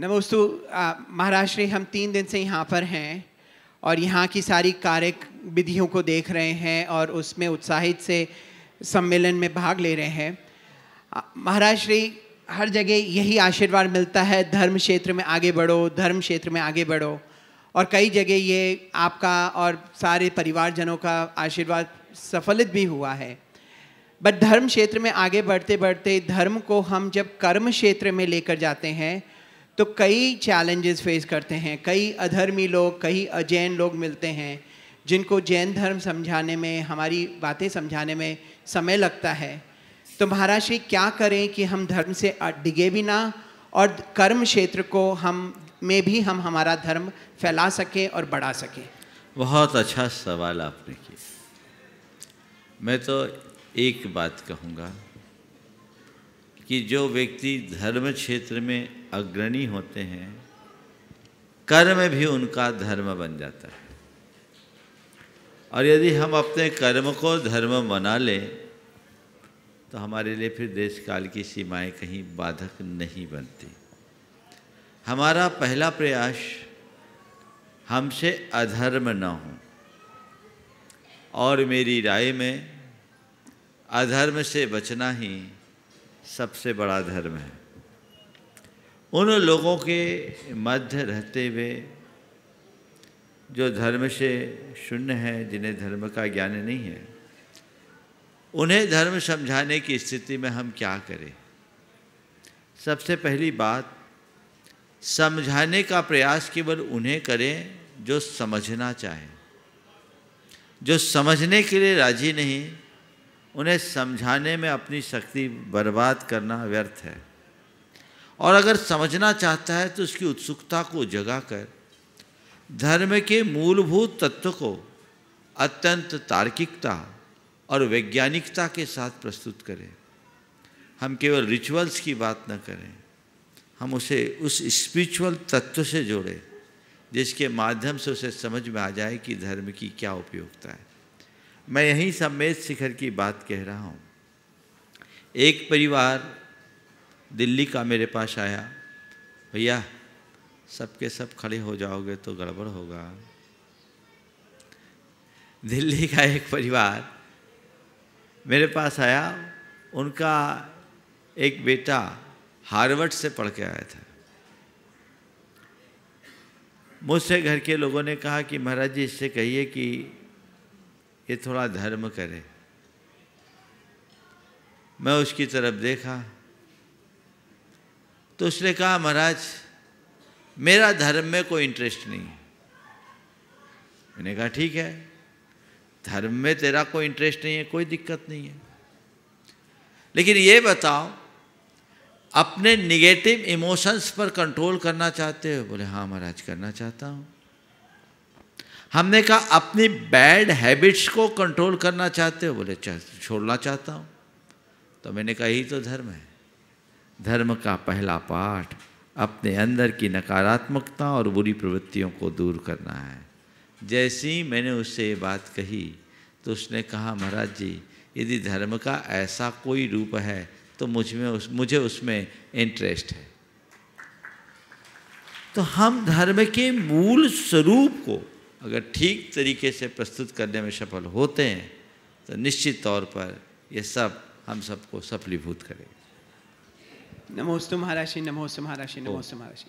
नमोस्तु महाराष्ट्र हम तीन दिन से यहाँ पर हैं और यहाँ की सारी कार्य विधियों को देख रहे हैं और उसमें उत्साहित से सम्मेलन में भाग ले रहे हैं महाराष्ट्र हर जगह यही आशीर्वाद मिलता है धर्म क्षेत्र में आगे बढ़ो धर्म क्षेत्र में आगे बढ़ो और कई जगह ये आपका और सारे परिवारजनों का आशीर्वाद सफलित भी हुआ है बट धर्म क्षेत्र में आगे बढ़ते बढ़ते धर्म को हम जब कर्म क्षेत्र में लेकर जाते हैं तो कई चैलेंजेस फेस करते हैं कई अधर्मी लोग कई अजैन लोग मिलते हैं जिनको जैन धर्म समझाने में हमारी बातें समझाने में समय लगता है तो महाराज श्री क्या करें कि हम धर्म से डिगे भी ना और कर्म क्षेत्र को हम में भी हम हमारा धर्म फैला सकें और बढ़ा सकें बहुत अच्छा सवाल आपने किया मैं तो एक बात कहूँगा कि जो व्यक्ति धर्म क्षेत्र में अग्रणी होते हैं कर्म भी उनका धर्म बन जाता है और यदि हम अपने कर्म को धर्म बना लें तो हमारे लिए फिर देश काल की सीमाएं कहीं बाधक नहीं बनती हमारा पहला प्रयास हमसे अधर्म न हो और मेरी राय में अधर्म से बचना ही सबसे बड़ा धर्म है उन लोगों के मध्य रहते हुए जो धर्म से शून्य है जिन्हें धर्म का ज्ञान नहीं है उन्हें धर्म समझाने की स्थिति में हम क्या करें सबसे पहली बात समझाने का प्रयास केवल उन्हें करें जो समझना चाहें जो समझने के लिए राजी नहीं उन्हें समझाने में अपनी शक्ति बर्बाद करना व्यर्थ है और अगर समझना चाहता है तो उसकी उत्सुकता को जगा कर धर्म के मूलभूत तत्व को अत्यंत तार्किकता और वैज्ञानिकता के साथ प्रस्तुत करें हम केवल रिचुअल्स की बात न करें हम उसे उस स्पिरिचुअल तत्व से जोड़ें जिसके माध्यम से उसे समझ में आ जाए कि धर्म की क्या उपयोगिता है मैं यहीं सम्मेद शिखर की बात कह रहा हूँ एक परिवार दिल्ली का मेरे पास आया भैया सबके सब खड़े हो जाओगे तो गड़बड़ होगा दिल्ली का एक परिवार मेरे पास आया उनका एक बेटा हार्वर्ड से पढ़ के आया था मुझसे घर के लोगों ने कहा कि महाराज जी इससे कहिए कि ये थोड़ा धर्म करे मैं उसकी तरफ देखा तो उसने कहा महाराज मेरा धर्म में कोई इंटरेस्ट नहीं मैंने कहा ठीक है धर्म में तेरा कोई इंटरेस्ट नहीं है कोई दिक्कत नहीं है लेकिन ये बताओ अपने निगेटिव इमोशंस पर कंट्रोल करना चाहते हो बोले हाँ महाराज करना चाहता हूँ हमने कहा अपनी बैड हैबिट्स को कंट्रोल करना चाहते हो बोले छोड़ना चाहता हूँ तो मैंने कहा यही तो धर्म है धर्म का पहला पाठ अपने अंदर की नकारात्मकता और बुरी प्रवृत्तियों को दूर करना है जैसे ही मैंने उससे ये बात कही तो उसने कहा महाराज जी यदि धर्म का ऐसा कोई रूप है तो मुझ में उस मुझे उसमें इंटरेस्ट है तो हम धर्म के मूल स्वरूप को अगर ठीक तरीके से प्रस्तुत करने में सफल होते हैं तो निश्चित तौर पर ये सब हम सबको सफलीभूत करेगा Namostu Maharashi, Namostu Maharashi, Namostu oh. Maharashi.